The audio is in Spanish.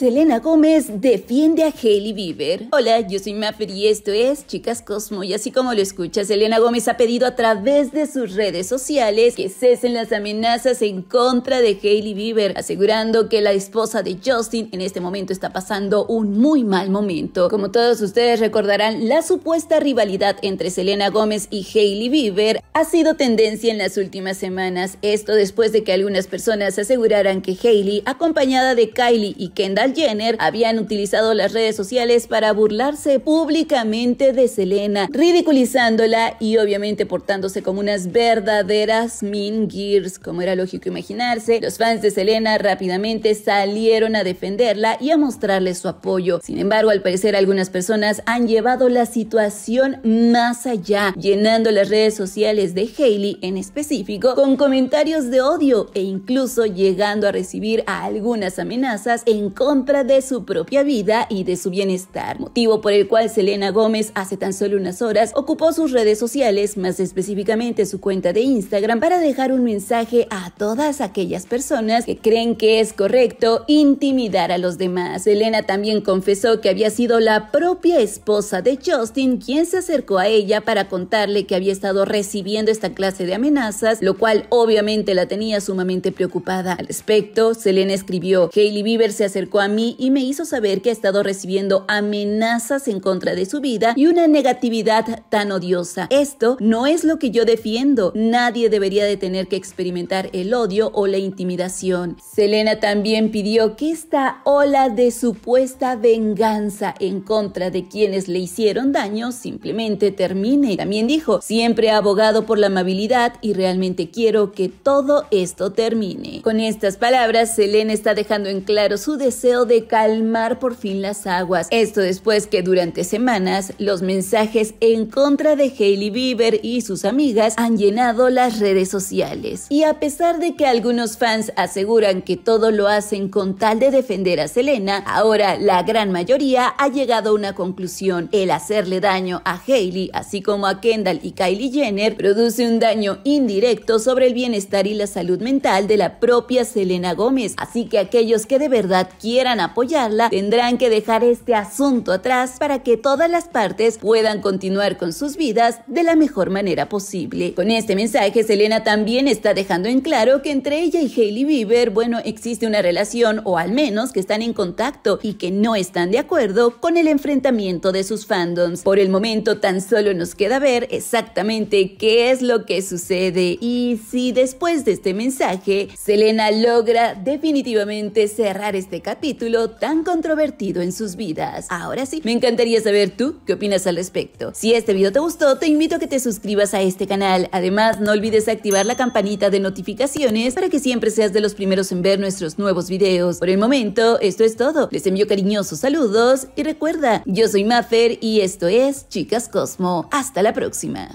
Selena Gómez defiende a Hailey Bieber. Hola, yo soy Maffer y esto es Chicas Cosmo. Y así como lo escuchas, Selena Gómez ha pedido a través de sus redes sociales que cesen las amenazas en contra de Hailey Bieber, asegurando que la esposa de Justin en este momento está pasando un muy mal momento. Como todos ustedes recordarán, la supuesta rivalidad entre Selena Gómez y Hailey Bieber ha sido tendencia en las últimas semanas. Esto después de que algunas personas aseguraran que Hailey, acompañada de Kylie y Kendall, Jenner habían utilizado las redes sociales para burlarse públicamente de Selena, ridiculizándola y obviamente portándose como unas verdaderas mean gears, como era lógico imaginarse. Los fans de Selena rápidamente salieron a defenderla y a mostrarle su apoyo. Sin embargo, al parecer algunas personas han llevado la situación más allá, llenando las redes sociales de Hailey en específico con comentarios de odio e incluso llegando a recibir a algunas amenazas en contra de su propia vida y de su bienestar, motivo por el cual Selena Gómez hace tan solo unas horas ocupó sus redes sociales, más específicamente su cuenta de Instagram, para dejar un mensaje a todas aquellas personas que creen que es correcto intimidar a los demás. Selena también confesó que había sido la propia esposa de Justin quien se acercó a ella para contarle que había estado recibiendo esta clase de amenazas, lo cual obviamente la tenía sumamente preocupada. Al respecto, Selena escribió, Hailey Bieber se acercó a mí y me hizo saber que ha estado recibiendo amenazas en contra de su vida y una negatividad tan odiosa. Esto no es lo que yo defiendo. Nadie debería de tener que experimentar el odio o la intimidación. Selena también pidió que esta ola de supuesta venganza en contra de quienes le hicieron daño simplemente termine. También dijo, siempre he abogado por la amabilidad y realmente quiero que todo esto termine. Con estas palabras, Selena está dejando en claro su deseo de calmar por fin las aguas. Esto después que durante semanas los mensajes en contra de Hailey Bieber y sus amigas han llenado las redes sociales. Y a pesar de que algunos fans aseguran que todo lo hacen con tal de defender a Selena, ahora la gran mayoría ha llegado a una conclusión. El hacerle daño a Hailey, así como a Kendall y Kylie Jenner, produce un daño indirecto sobre el bienestar y la salud mental de la propia Selena Gómez. Así que aquellos que de verdad quieren apoyarla tendrán que dejar este asunto atrás para que todas las partes puedan continuar con sus vidas de la mejor manera posible. Con este mensaje, Selena también está dejando en claro que entre ella y Hailey Bieber, bueno, existe una relación o al menos que están en contacto y que no están de acuerdo con el enfrentamiento de sus fandoms. Por el momento tan solo nos queda ver exactamente qué es lo que sucede y si después de este mensaje Selena logra definitivamente cerrar este capítulo título tan controvertido en sus vidas. Ahora sí, me encantaría saber tú qué opinas al respecto. Si este video te gustó, te invito a que te suscribas a este canal. Además, no olvides activar la campanita de notificaciones para que siempre seas de los primeros en ver nuestros nuevos videos. Por el momento, esto es todo. Les envío cariñosos saludos y recuerda, yo soy Mafer y esto es Chicas Cosmo. Hasta la próxima.